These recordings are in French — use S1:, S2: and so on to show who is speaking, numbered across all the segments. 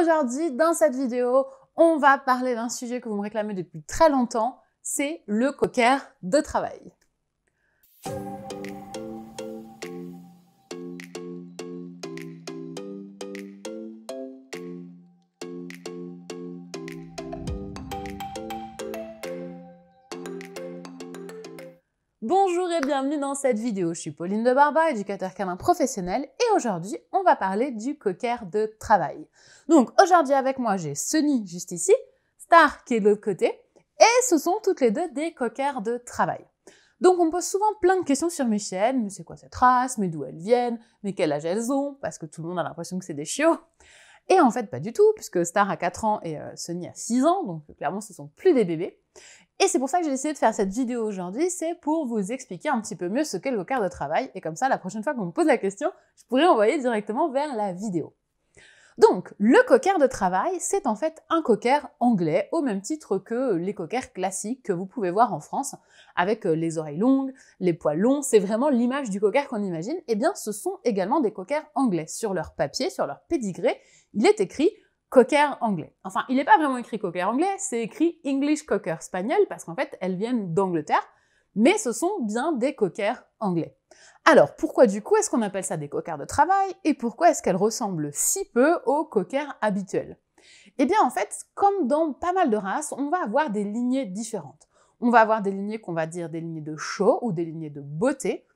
S1: Aujourd'hui, dans cette vidéo, on va parler d'un sujet que vous me réclamez depuis très longtemps, c'est le cocker de travail. Bonjour et bienvenue dans cette vidéo. Je suis Pauline de Barba, éducateur canin professionnel, et aujourd'hui, on va parler du cocker de travail. Donc aujourd'hui avec moi, j'ai Sunny juste ici, Star qui est de l'autre côté, et ce sont toutes les deux des cockers de travail. Donc on me pose souvent plein de questions sur mes chaînes, mais c'est quoi cette race, mais d'où elles viennent, mais quel âge elles ont, parce que tout le monde a l'impression que c'est des chiots. Et en fait, pas du tout, puisque Star a 4 ans et euh, Sunny a 6 ans, donc clairement ce sont plus des bébés. Et c'est pour ça que j'ai essayé de faire cette vidéo aujourd'hui, c'est pour vous expliquer un petit peu mieux ce qu'est le cocker de travail, et comme ça, la prochaine fois qu'on me pose la question, je pourrai envoyer directement vers la vidéo. Donc, le cocker de travail, c'est en fait un cocker anglais, au même titre que les cockers classiques que vous pouvez voir en France, avec euh, les oreilles longues, les poils longs, c'est vraiment l'image du cocker qu'on imagine. Eh bien, ce sont également des cockers anglais. Sur leur papier, sur leur pédigré, il est écrit cocker anglais. Enfin, il n'est pas vraiment écrit cocker anglais, c'est écrit English cocker espagnol parce qu'en fait, elles viennent d'Angleterre, mais ce sont bien des coquers anglais. Alors, pourquoi du coup est-ce qu'on appelle ça des coquers de travail et pourquoi est-ce qu'elles ressemblent si peu aux coquers habituels Eh bien, en fait, comme dans pas mal de races, on va avoir des lignées différentes. On va avoir des lignées qu'on va dire des lignées de show ou des lignées de beauté,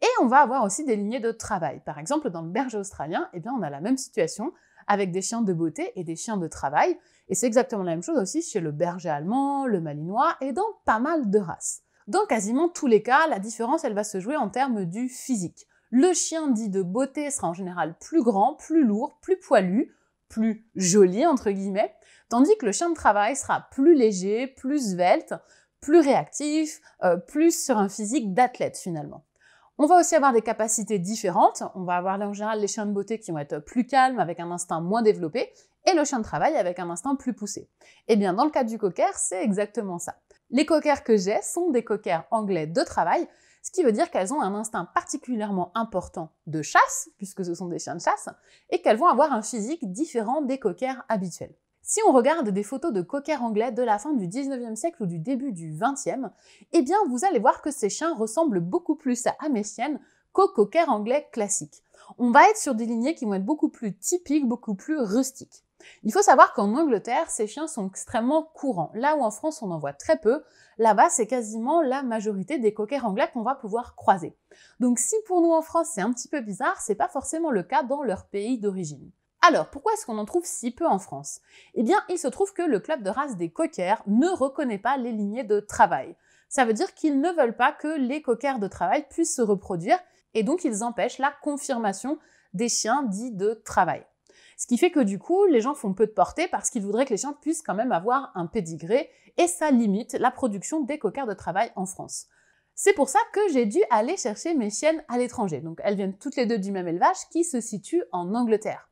S1: et on va avoir aussi des lignées de travail. Par exemple, dans le berger australien, eh bien, on a la même situation, avec des chiens de beauté et des chiens de travail. Et c'est exactement la même chose aussi chez le berger allemand, le malinois et dans pas mal de races. Dans quasiment tous les cas, la différence, elle va se jouer en termes du physique. Le chien dit de beauté sera en général plus grand, plus lourd, plus poilu, plus joli, entre guillemets, tandis que le chien de travail sera plus léger, plus svelte, plus réactif, euh, plus sur un physique d'athlète finalement. On va aussi avoir des capacités différentes. On va avoir en général les chiens de beauté qui vont être plus calmes, avec un instinct moins développé, et le chien de travail avec un instinct plus poussé. Eh bien, dans le cas du cocker, c'est exactement ça. Les cockers que j'ai sont des cockers anglais de travail, ce qui veut dire qu'elles ont un instinct particulièrement important de chasse, puisque ce sont des chiens de chasse, et qu'elles vont avoir un physique différent des cockers habituels. Si on regarde des photos de cocker anglais de la fin du 19e siècle ou du début du 20e, eh bien vous allez voir que ces chiens ressemblent beaucoup plus à mes qu'aux qu'au cocker anglais classique. On va être sur des lignées qui vont être beaucoup plus typiques, beaucoup plus rustiques. Il faut savoir qu'en Angleterre, ces chiens sont extrêmement courants. Là où en France on en voit très peu, là-bas c'est quasiment la majorité des coquers anglais qu'on va pouvoir croiser. Donc si pour nous en France c'est un petit peu bizarre, c'est pas forcément le cas dans leur pays d'origine. Alors, pourquoi est-ce qu'on en trouve si peu en France Eh bien, il se trouve que le club de race des coquers ne reconnaît pas les lignées de travail. Ça veut dire qu'ils ne veulent pas que les coquers de travail puissent se reproduire et donc ils empêchent la confirmation des chiens dits de travail. Ce qui fait que du coup, les gens font peu de portée parce qu'ils voudraient que les chiens puissent quand même avoir un pédigré et ça limite la production des coquers de travail en France. C'est pour ça que j'ai dû aller chercher mes chiennes à l'étranger. Donc elles viennent toutes les deux du même élevage qui se situe en Angleterre.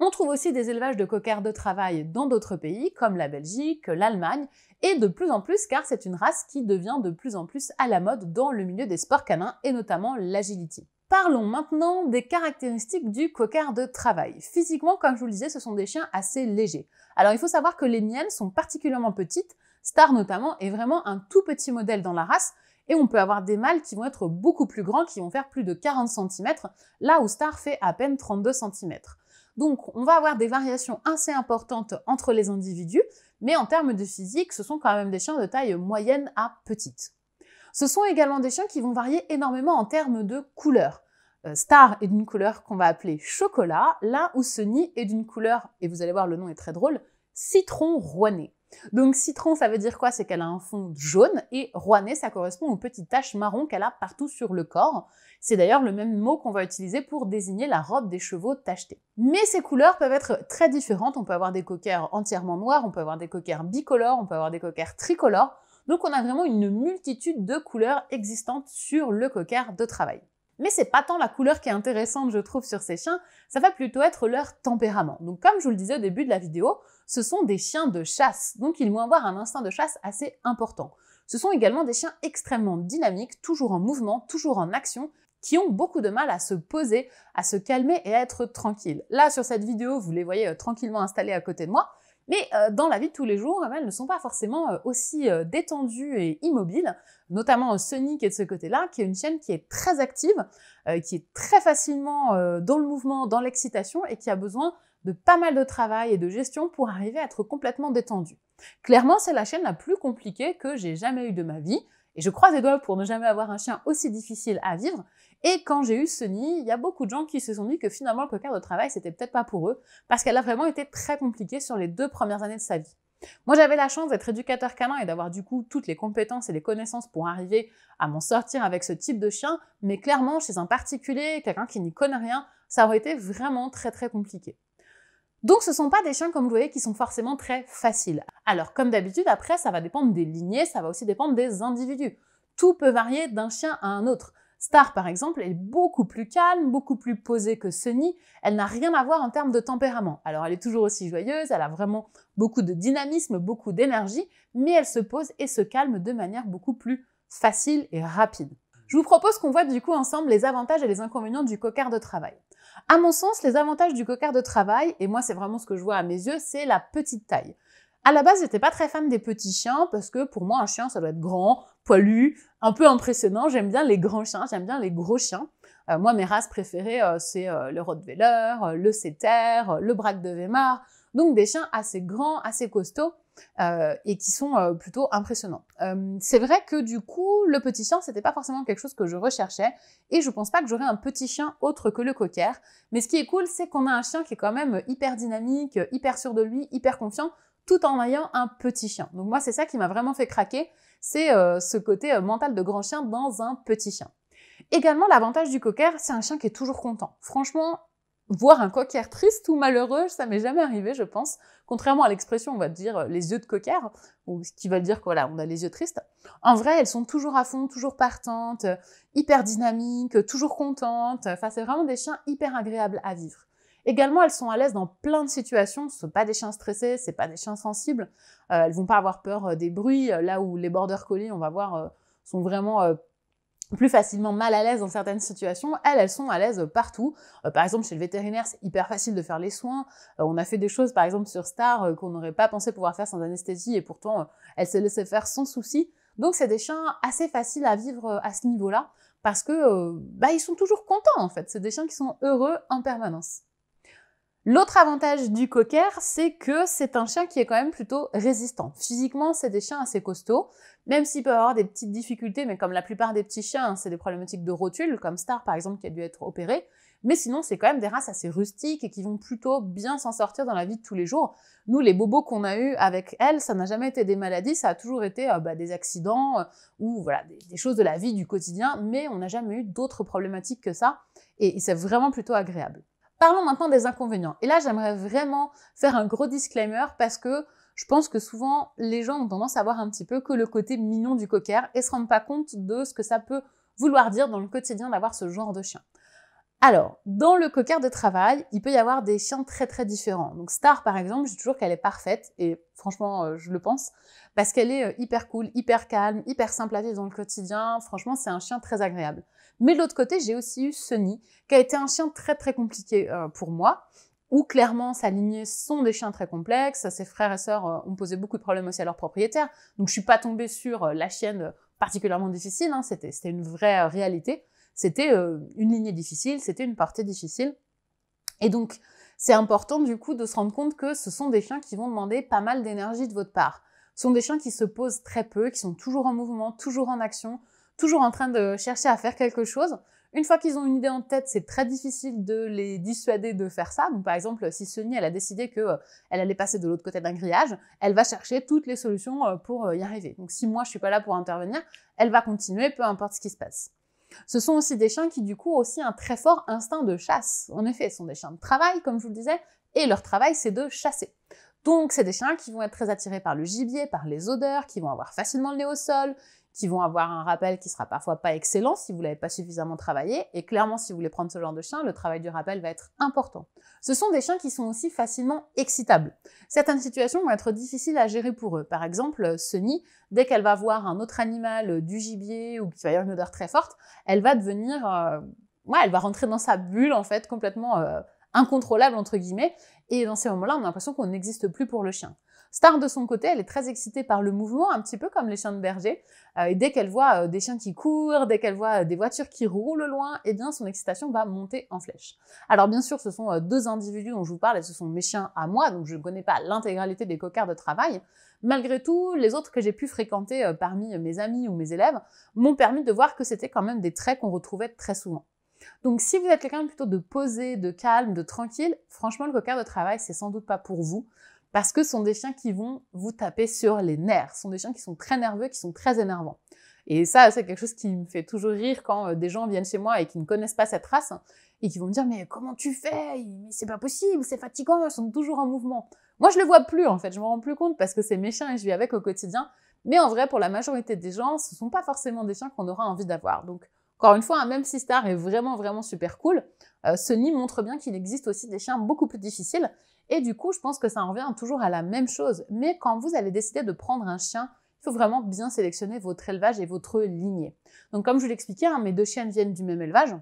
S1: On trouve aussi des élevages de cocards de travail dans d'autres pays comme la Belgique, l'Allemagne et de plus en plus car c'est une race qui devient de plus en plus à la mode dans le milieu des sports canins et notamment l'agility. Parlons maintenant des caractéristiques du coquard de travail. Physiquement, comme je vous le disais, ce sont des chiens assez légers. Alors il faut savoir que les miennes sont particulièrement petites, Star notamment est vraiment un tout petit modèle dans la race, et on peut avoir des mâles qui vont être beaucoup plus grands, qui vont faire plus de 40 cm, là où Star fait à peine 32 cm. Donc, on va avoir des variations assez importantes entre les individus, mais en termes de physique, ce sont quand même des chiens de taille moyenne à petite. Ce sont également des chiens qui vont varier énormément en termes de couleur. Euh, Star est d'une couleur qu'on va appeler chocolat, là où Sunny est d'une couleur, et vous allez voir le nom est très drôle, citron rouennais. Donc citron, ça veut dire quoi C'est qu'elle a un fond jaune et rouanais, ça correspond aux petites taches marron qu'elle a partout sur le corps. C'est d'ailleurs le même mot qu'on va utiliser pour désigner la robe des chevaux tachetés. Mais ces couleurs peuvent être très différentes. On peut avoir des coquères entièrement noirs, on peut avoir des coquères bicolores, on peut avoir des coquères tricolores. Donc on a vraiment une multitude de couleurs existantes sur le coquère de travail. Mais c'est pas tant la couleur qui est intéressante, je trouve, sur ces chiens, ça va plutôt être leur tempérament. Donc, comme je vous le disais au début de la vidéo, ce sont des chiens de chasse, donc ils vont avoir un instinct de chasse assez important. Ce sont également des chiens extrêmement dynamiques, toujours en mouvement, toujours en action, qui ont beaucoup de mal à se poser, à se calmer et à être tranquilles. Là, sur cette vidéo, vous les voyez euh, tranquillement installés à côté de moi, mais euh, dans la vie de tous les jours, elles ne sont pas forcément euh, aussi euh, détendues et immobiles, notamment Sony qui est de ce côté-là, qui est une chaîne qui est très active, qui est très facilement dans le mouvement, dans l'excitation et qui a besoin de pas mal de travail et de gestion pour arriver à être complètement détendue. Clairement, c'est la chaîne la plus compliquée que j'ai jamais eue de ma vie. Et je croise les doigts pour ne jamais avoir un chien aussi difficile à vivre, et quand j'ai eu ce nid, il y a beaucoup de gens qui se sont dit que finalement le poker de travail, c'était peut-être pas pour eux, parce qu'elle a vraiment été très compliquée sur les deux premières années de sa vie. Moi, j'avais la chance d'être éducateur canin et d'avoir du coup toutes les compétences et les connaissances pour arriver à m'en sortir avec ce type de chien, mais clairement, chez un particulier, quelqu'un qui n'y connaît rien, ça aurait été vraiment très très compliqué. Donc ce ne sont pas des chiens, comme vous voyez, qui sont forcément très faciles. Alors comme d'habitude, après, ça va dépendre des lignées, ça va aussi dépendre des individus. Tout peut varier d'un chien à un autre. Star, par exemple, est beaucoup plus calme, beaucoup plus posée que Sunny. Elle n'a rien à voir en termes de tempérament. Alors, elle est toujours aussi joyeuse, elle a vraiment beaucoup de dynamisme, beaucoup d'énergie, mais elle se pose et se calme de manière beaucoup plus facile et rapide. Je vous propose qu'on voit du coup ensemble les avantages et les inconvénients du cocard de travail. À mon sens, les avantages du cocard de travail, et moi c'est vraiment ce que je vois à mes yeux, c'est la petite taille. À la base, j'étais pas très fan des petits chiens parce que pour moi, un chien, ça doit être grand, poilu, un peu impressionnant. J'aime bien les grands chiens, j'aime bien les gros chiens. Euh, moi, mes races préférées, euh, c'est euh, le Rottweiler, le Setter, le Braque de Weimar. Donc des chiens assez grands, assez costauds et qui sont plutôt impressionnants. c'est vrai que du coup, le petit chien, c'était pas forcément quelque chose que je recherchais et je pense pas que j'aurais un petit chien autre que le cocker. Mais ce qui est cool, c'est qu'on a un chien qui est quand même hyper dynamique, hyper sûr de lui, hyper confiant tout en ayant un petit chien. Donc moi, c'est ça qui m'a vraiment fait craquer, c'est euh, ce côté euh, mental de grand chien dans un petit chien. Également, l'avantage du cocker, c'est un chien qui est toujours content. Franchement, voir un cocker triste ou malheureux, ça m'est jamais arrivé, je pense. Contrairement à l'expression, on va dire euh, les yeux de cocker, ou ce qui veut dire qu'on voilà, on a les yeux tristes. En vrai, elles sont toujours à fond, toujours partantes, hyper dynamiques, toujours contentes. Enfin, c'est vraiment des chiens hyper agréables à vivre. Également, elles sont à l'aise dans plein de situations. Ce sont pas des chiens stressés, c'est pas des chiens sensibles. Euh, elles vont pas avoir peur euh, des bruits. Euh, là où les border collies, on va voir, sont vraiment plus facilement mal à l'aise dans certaines situations, elles, elles sont à l'aise partout. par exemple, chez le vétérinaire, c'est hyper facile de faire les soins. on a fait des choses, par exemple, sur Star qu'on n'aurait pas pensé pouvoir faire sans anesthésie et pourtant, elle s'est laissée faire sans souci. Donc, c'est des chiens assez faciles à vivre à ce niveau-là parce que, bah, ils sont toujours contents, en fait. C'est des chiens qui sont heureux en permanence. L'autre avantage du cocker, c'est que c'est un chien qui est quand même plutôt résistant. Physiquement, c'est des chiens assez costauds, même s'il peut avoir des petites difficultés, mais comme la plupart des petits chiens, hein, c'est des problématiques de rotule, comme Star par exemple, qui a dû être opéré. Mais sinon, c'est quand même des races assez rustiques et qui vont plutôt bien s'en sortir dans la vie de tous les jours. Nous, les bobos qu'on a eus avec elle, ça n'a jamais été des maladies, ça a toujours été euh, bah, des accidents euh, ou voilà des choses de la vie du quotidien, mais on n'a jamais eu d'autres problématiques que ça. Et c'est vraiment plutôt agréable. Parlons maintenant des inconvénients. Et là, j'aimerais vraiment faire un gros disclaimer parce que je pense que souvent, les gens ont tendance à voir un petit peu que le côté mignon du cocker et se rendent pas compte de ce que ça peut vouloir dire dans le quotidien d'avoir ce genre de chien. Alors, dans le cocker de travail, il peut y avoir des chiens très très différents. Donc Star, par exemple, je dis toujours qu'elle est parfaite, et franchement, euh, je le pense, parce qu'elle est euh, hyper cool, hyper calme, hyper simple à vivre dans le quotidien. Franchement, c'est un chien très agréable. Mais de l'autre côté, j'ai aussi eu Sunny, qui a été un chien très très compliqué euh, pour moi, où clairement sa lignée sont des chiens très complexes, ses frères et sœurs euh, ont posé beaucoup de problèmes aussi à leurs propriétaires, donc je suis pas tombée sur euh, la chienne particulièrement difficile, hein. c'était une vraie réalité, c'était une lignée difficile, c'était une portée difficile. Et donc, c'est important du coup de se rendre compte que ce sont des chiens qui vont demander pas mal d'énergie de votre part. Ce sont des chiens qui se posent très peu, qui sont toujours en mouvement, toujours en action, toujours en train de chercher à faire quelque chose. Une fois qu'ils ont une idée en tête, c'est très difficile de les dissuader de faire ça. Donc, par exemple, si Sunny, elle a décidé que euh, elle allait passer de l'autre côté d'un grillage, elle va chercher toutes les solutions euh, pour euh, y arriver. Donc, si moi je suis pas là pour intervenir, elle va continuer, peu importe ce qui se passe. Ce sont aussi des chiens qui, du coup, ont aussi un très fort instinct de chasse. En effet, ce sont des chiens de travail, comme je vous le disais, et leur travail, c'est de chasser. Donc, c'est des chiens qui vont être très attirés par le gibier, par les odeurs, qui vont avoir facilement le nez au sol, qui vont avoir un rappel qui sera parfois pas excellent si vous l'avez pas suffisamment travaillé. Et clairement, si vous voulez prendre ce genre de chien, le travail du rappel va être important. Ce sont des chiens qui sont aussi facilement excitables. Certaines situations vont être difficiles à gérer pour eux. Par exemple, Sunny, dès qu'elle va voir un autre animal, du gibier ou qui va y avoir une odeur très forte, elle va devenir, euh, elle va rentrer dans sa bulle en fait, complètement euh, incontrôlable entre guillemets. Et dans ces moments-là, on a l'impression qu'on n'existe plus pour le chien. Star, de son côté, elle est très excitée par le mouvement, un petit peu comme les chiens de berger. Euh, et dès qu'elle voit euh, des chiens qui courent, dès qu'elle voit euh, des voitures qui roulent loin, eh bien, son excitation va monter en flèche. Alors, bien sûr, ce sont deux individus dont je vous parle et ce sont mes chiens à moi, donc je ne connais pas l'intégralité des cocards de travail. Malgré tout, les autres que j'ai pu fréquenter parmi mes amis ou mes élèves m'ont permis de voir que c'était quand même des traits qu'on retrouvait très souvent. Donc si vous êtes quelqu'un plutôt de posé, de calme, de tranquille, franchement le coquin de travail c'est sans doute pas pour vous parce que ce sont des chiens qui vont vous taper sur les nerfs. Ce sont des chiens qui sont très nerveux, qui sont très énervants. Et ça, c'est quelque chose qui me fait toujours rire quand euh, des gens viennent chez moi et qui ne connaissent pas cette race et qui vont me dire mais comment tu fais Mais c'est pas possible, c'est fatigant, ils sont toujours en mouvement. Moi, je le vois plus en fait, je me rends plus compte parce que c'est mes chiens et je vis avec au quotidien. Mais en vrai, pour la majorité des gens, ce ne sont pas forcément des chiens qu'on aura envie d'avoir. Donc encore une fois, un même si Star est vraiment, vraiment super cool, ce euh, montre bien qu'il existe aussi des chiens beaucoup plus difficiles et du coup, je pense que ça en revient toujours à la même chose. Mais quand vous allez décider de prendre un chien, il faut vraiment bien sélectionner votre élevage et votre lignée. Donc comme je vous l'expliquais, hein, mes deux chiennes viennent du même élevage,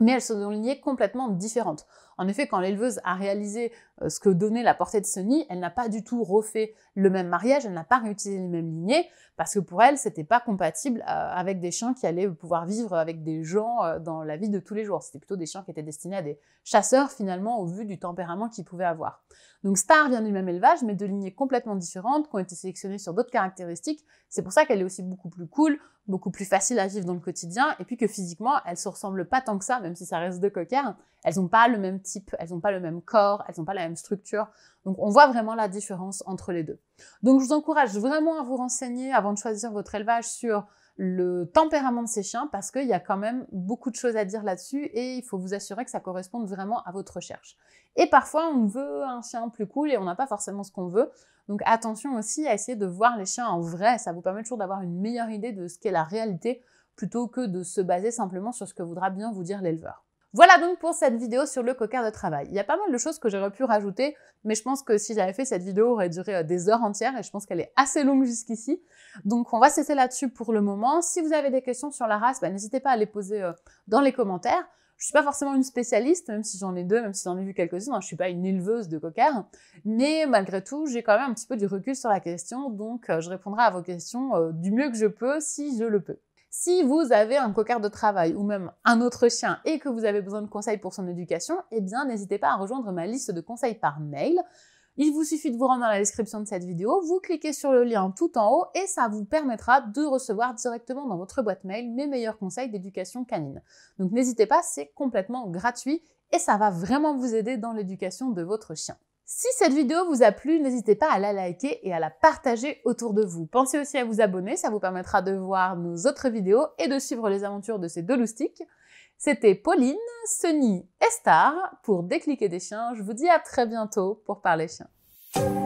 S1: mais elles sont dans lignées complètement différentes. En effet, quand l'éleveuse a réalisé euh, ce que donnait la portée de Sony, elle n'a pas du tout refait le même mariage, elle n'a pas réutilisé les mêmes lignées, parce que pour elle, c'était pas compatible euh, avec des chiens qui allaient pouvoir vivre avec des gens euh, dans la vie de tous les jours. C'était plutôt des chiens qui étaient destinés à des chasseurs, finalement, au vu du tempérament qu'ils pouvaient avoir. Donc Star vient du même élevage, mais de lignées complètement différentes, qui ont été sélectionnées sur d'autres caractéristiques. C'est pour ça qu'elle est aussi beaucoup plus cool, beaucoup plus facile à vivre dans le quotidien, et puis que physiquement, elles se ressemblent pas tant que ça, même si ça reste deux coquères. Elles n'ont pas le même elles n'ont pas le même corps, elles n'ont pas la même structure. Donc on voit vraiment la différence entre les deux. Donc je vous encourage vraiment à vous renseigner avant de choisir votre élevage sur le tempérament de ces chiens parce qu'il y a quand même beaucoup de choses à dire là-dessus et il faut vous assurer que ça corresponde vraiment à votre recherche. Et parfois, on veut un chien plus cool et on n'a pas forcément ce qu'on veut. Donc attention aussi à essayer de voir les chiens en vrai. Ça vous permet toujours d'avoir une meilleure idée de ce qu'est la réalité plutôt que de se baser simplement sur ce que voudra bien vous dire l'éleveur. Voilà donc pour cette vidéo sur le coquin de travail. Il y a pas mal de choses que j'aurais pu rajouter, mais je pense que si j'avais fait cette vidéo, aurait duré euh, des heures entières et je pense qu'elle est assez longue jusqu'ici. Donc on va cesser là-dessus pour le moment. Si vous avez des questions sur la race, bah, n'hésitez pas à les poser euh, dans les commentaires. Je suis pas forcément une spécialiste, même si j'en ai deux, même si j'en ai vu quelques-unes. Hein. je suis pas une éleveuse de coquins, mais malgré tout, j'ai quand même un petit peu du recul sur la question, donc euh, je répondrai à vos questions du mieux que je peux, si je le peux. Si vous avez un cocard de travail ou même un autre chien et que vous avez besoin de conseils pour son éducation, eh bien n'hésitez pas à rejoindre ma liste de conseils par mail. Il vous suffit de vous rendre dans la description de cette vidéo, vous cliquez sur le lien tout en haut et ça vous permettra de recevoir directement dans votre boîte mail mes meilleurs conseils d'éducation canine. Donc n'hésitez pas, c'est complètement gratuit et ça va vraiment vous aider dans l'éducation de votre chien. Si cette vidéo vous a plu, n'hésitez pas à la liker et à la partager autour de vous. Pensez aussi à vous abonner, ça vous permettra de voir nos autres vidéos et de suivre les aventures de ces deux loustiques. C'était Pauline, Sunny et Star pour Décliquer des chiens. Je vous dis à très bientôt pour parler chiens.